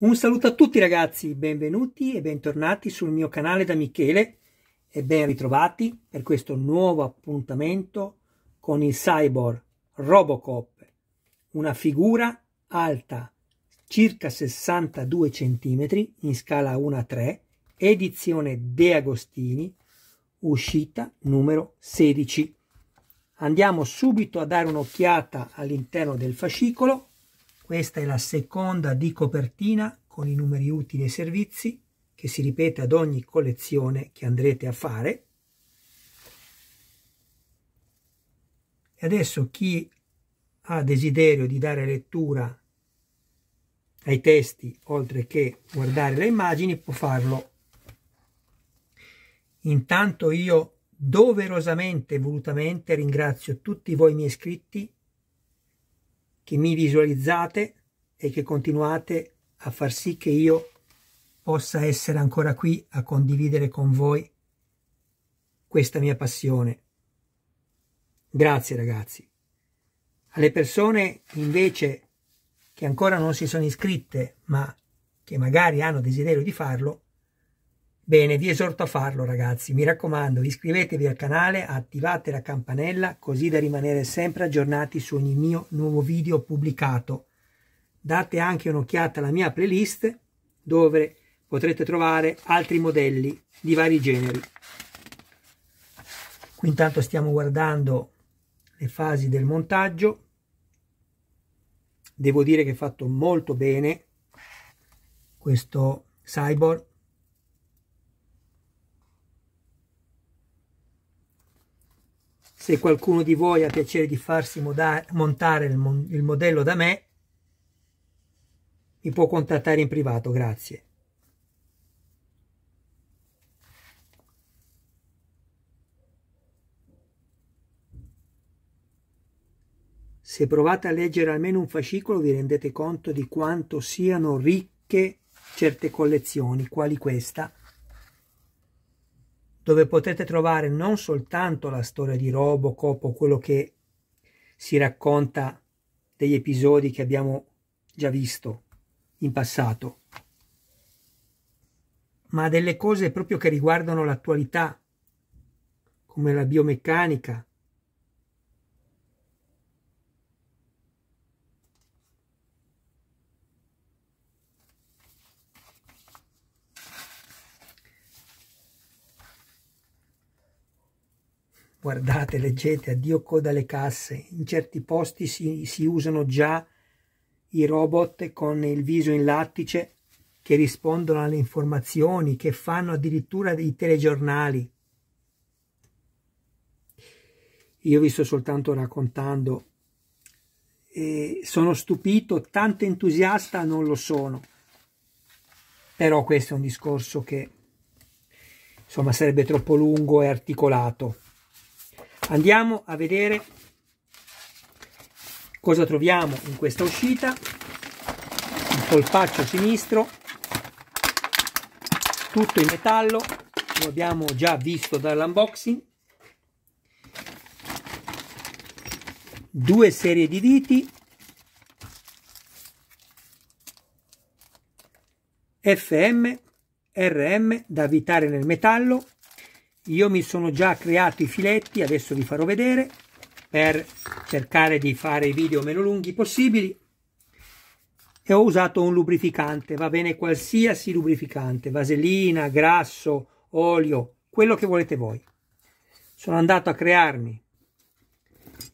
Un saluto a tutti ragazzi, benvenuti e bentornati sul mio canale da Michele e ben ritrovati per questo nuovo appuntamento con il cyborg Robocop, una figura alta circa 62 cm in scala 1 a 3, edizione De Agostini, uscita numero 16. Andiamo subito a dare un'occhiata all'interno del fascicolo questa è la seconda di copertina con i numeri utili e servizi che si ripete ad ogni collezione che andrete a fare. E adesso chi ha desiderio di dare lettura ai testi oltre che guardare le immagini può farlo. Intanto io doverosamente e volutamente ringrazio tutti voi miei iscritti che mi visualizzate e che continuate a far sì che io possa essere ancora qui a condividere con voi questa mia passione. Grazie ragazzi. Alle persone invece che ancora non si sono iscritte ma che magari hanno desiderio di farlo, Bene, vi esorto a farlo ragazzi, mi raccomando iscrivetevi al canale, attivate la campanella così da rimanere sempre aggiornati su ogni mio nuovo video pubblicato. Date anche un'occhiata alla mia playlist dove potrete trovare altri modelli di vari generi. Qui intanto stiamo guardando le fasi del montaggio. Devo dire che è fatto molto bene questo cyborg Se qualcuno di voi ha piacere di farsi montare il, mon il modello da me, mi può contattare in privato, grazie. Se provate a leggere almeno un fascicolo vi rendete conto di quanto siano ricche certe collezioni, quali questa, dove potete trovare non soltanto la storia di Robocop o quello che si racconta degli episodi che abbiamo già visto in passato, ma delle cose proprio che riguardano l'attualità, come la biomeccanica, Guardate, leggete, addio coda le casse. In certi posti si, si usano già i robot con il viso in lattice che rispondono alle informazioni, che fanno addirittura dei telegiornali. Io vi sto soltanto raccontando. Eh, sono stupito, tanto entusiasta non lo sono. Però questo è un discorso che insomma sarebbe troppo lungo e articolato. Andiamo a vedere cosa troviamo in questa uscita. Il polpaccio sinistro, tutto in metallo, lo abbiamo già visto dall'unboxing. Due serie di viti FM, RM da avvitare nel metallo io mi sono già creato i filetti adesso vi farò vedere per cercare di fare i video meno lunghi possibili e ho usato un lubrificante va bene qualsiasi lubrificante vaselina grasso olio quello che volete voi sono andato a crearmi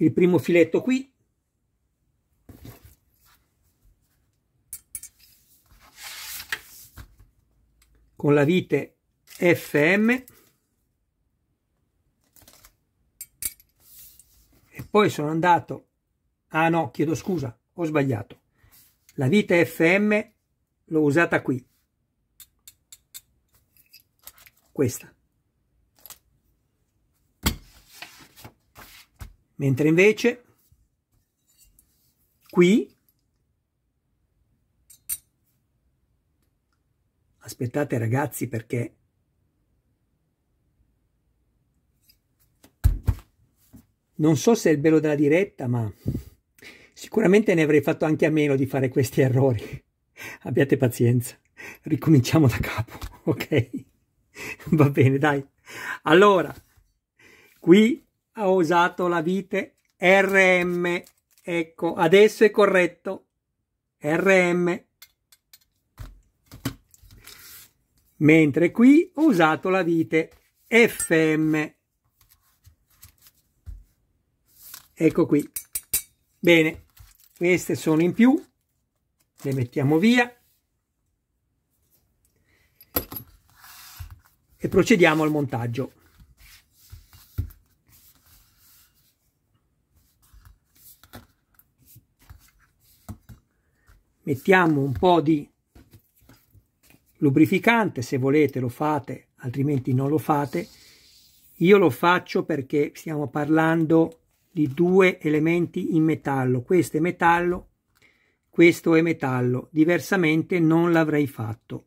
il primo filetto qui con la vite FM Poi sono andato, ah no, chiedo scusa, ho sbagliato. La vita FM l'ho usata qui. Questa. Mentre invece qui aspettate ragazzi perché Non so se è il bello della diretta, ma sicuramente ne avrei fatto anche a meno di fare questi errori. Abbiate pazienza. Ricominciamo da capo, ok? Va bene, dai. Allora, qui ho usato la vite RM. Ecco, adesso è corretto. RM. Mentre qui ho usato la vite FM. ecco qui bene queste sono in più le mettiamo via e procediamo al montaggio mettiamo un po di lubrificante se volete lo fate altrimenti non lo fate io lo faccio perché stiamo parlando di due elementi in metallo. Questo è metallo, questo è metallo. Diversamente non l'avrei fatto.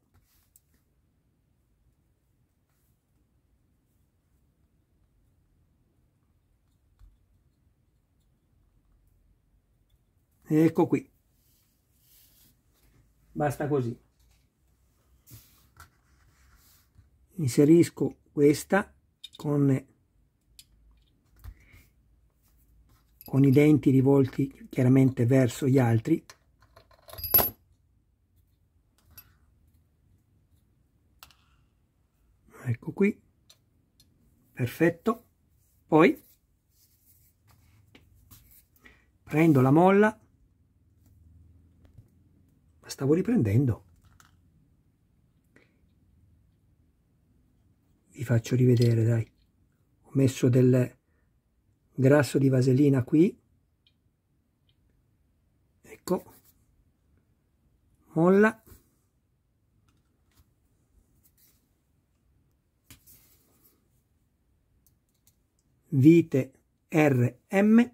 Ecco qui. Basta così. Inserisco questa con con i denti rivolti chiaramente verso gli altri. Ecco qui, perfetto. Poi prendo la molla, la stavo riprendendo. Vi faccio rivedere, dai. Ho messo delle grasso di vaselina qui ecco molla vite rm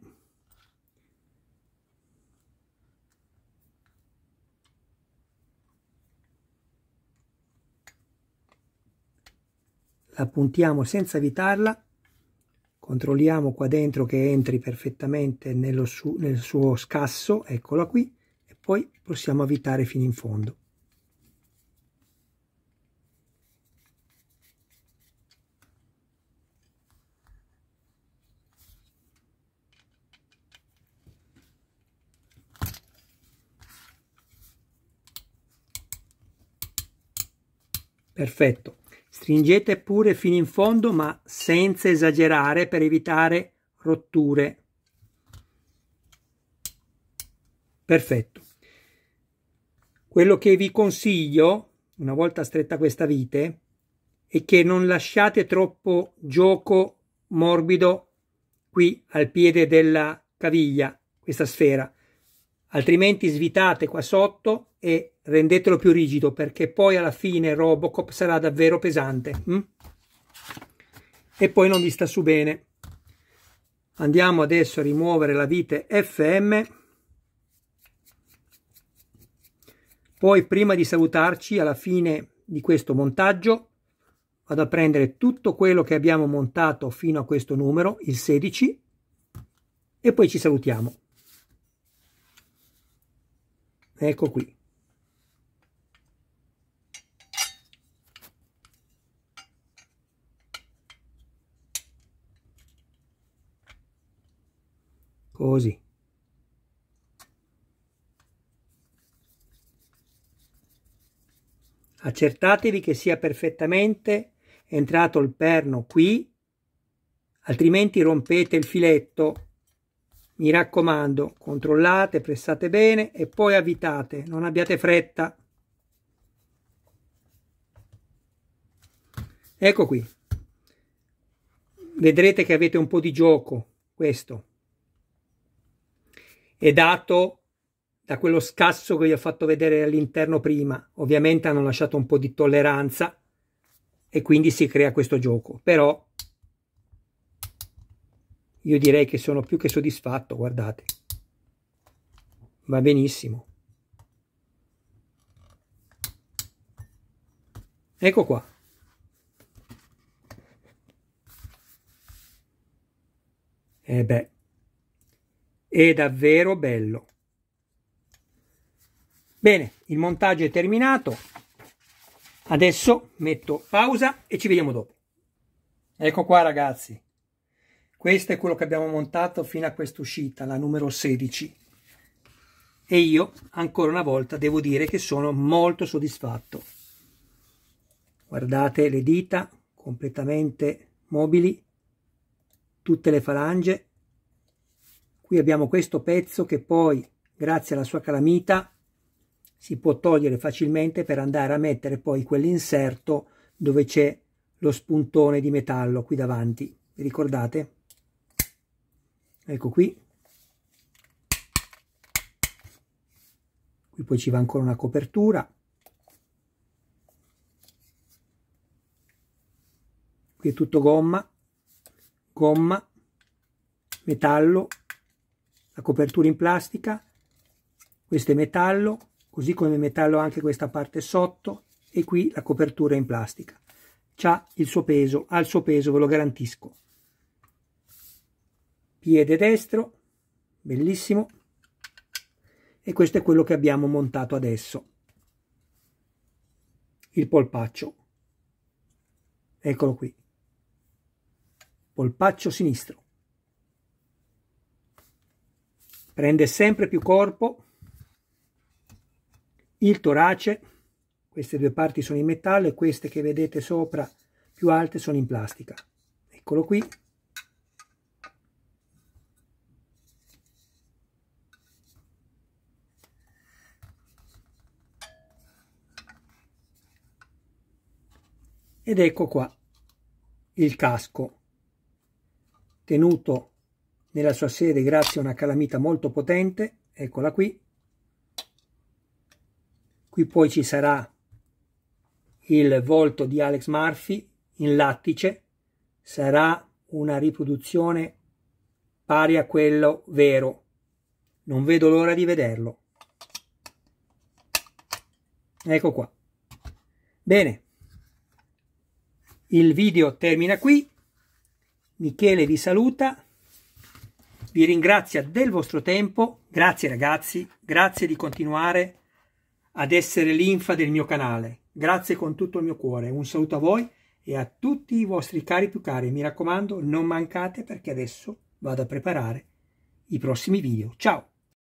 la puntiamo senza evitarla controlliamo qua dentro che entri perfettamente su, nel suo scasso, eccola qui, e poi possiamo avvitare fino in fondo. Perfetto. Stringete pure fino in fondo ma senza esagerare per evitare rotture. Perfetto. Quello che vi consiglio, una volta stretta questa vite, è che non lasciate troppo gioco morbido qui al piede della caviglia, questa sfera, altrimenti svitate qua sotto e rendetelo più rigido perché poi alla fine Robocop sarà davvero pesante. Hm? E poi non vi sta su bene. Andiamo adesso a rimuovere la vite FM. Poi prima di salutarci alla fine di questo montaggio vado a prendere tutto quello che abbiamo montato fino a questo numero, il 16, e poi ci salutiamo. Ecco qui. così accertatevi che sia perfettamente entrato il perno qui altrimenti rompete il filetto mi raccomando controllate pressate bene e poi avvitate non abbiate fretta ecco qui vedrete che avete un po di gioco questo è dato da quello scasso che vi ho fatto vedere all'interno prima. Ovviamente hanno lasciato un po' di tolleranza e quindi si crea questo gioco. Però io direi che sono più che soddisfatto, guardate. Va benissimo. Ecco qua. Eh beh è davvero bello bene il montaggio è terminato adesso metto pausa e ci vediamo dopo ecco qua ragazzi questo è quello che abbiamo montato fino a quest'uscita la numero 16 e io ancora una volta devo dire che sono molto soddisfatto guardate le dita completamente mobili tutte le falange Qui abbiamo questo pezzo che poi, grazie alla sua calamita, si può togliere facilmente per andare a mettere poi quell'inserto dove c'è lo spuntone di metallo qui davanti. Vi ricordate? Ecco qui. Qui poi ci va ancora una copertura. Qui è tutto gomma, gomma, metallo, la copertura in plastica, questo è metallo, così come metallo anche questa parte sotto e qui la copertura in plastica. C'ha il suo peso, ha il suo peso, ve lo garantisco. Piede destro, bellissimo. E questo è quello che abbiamo montato adesso. Il polpaccio. Eccolo qui. Polpaccio sinistro. prende sempre più corpo, il torace, queste due parti sono in metallo e queste che vedete sopra più alte sono in plastica. Eccolo qui. Ed ecco qua il casco tenuto nella sua sede grazie a una calamita molto potente, eccola qui. Qui poi ci sarà il volto di Alex Murphy in lattice, sarà una riproduzione pari a quello vero. Non vedo l'ora di vederlo. Ecco qua. Bene, il video termina qui. Michele vi saluta vi ringrazia del vostro tempo, grazie ragazzi, grazie di continuare ad essere l'infa del mio canale, grazie con tutto il mio cuore, un saluto a voi e a tutti i vostri cari più cari, mi raccomando non mancate perché adesso vado a preparare i prossimi video, ciao!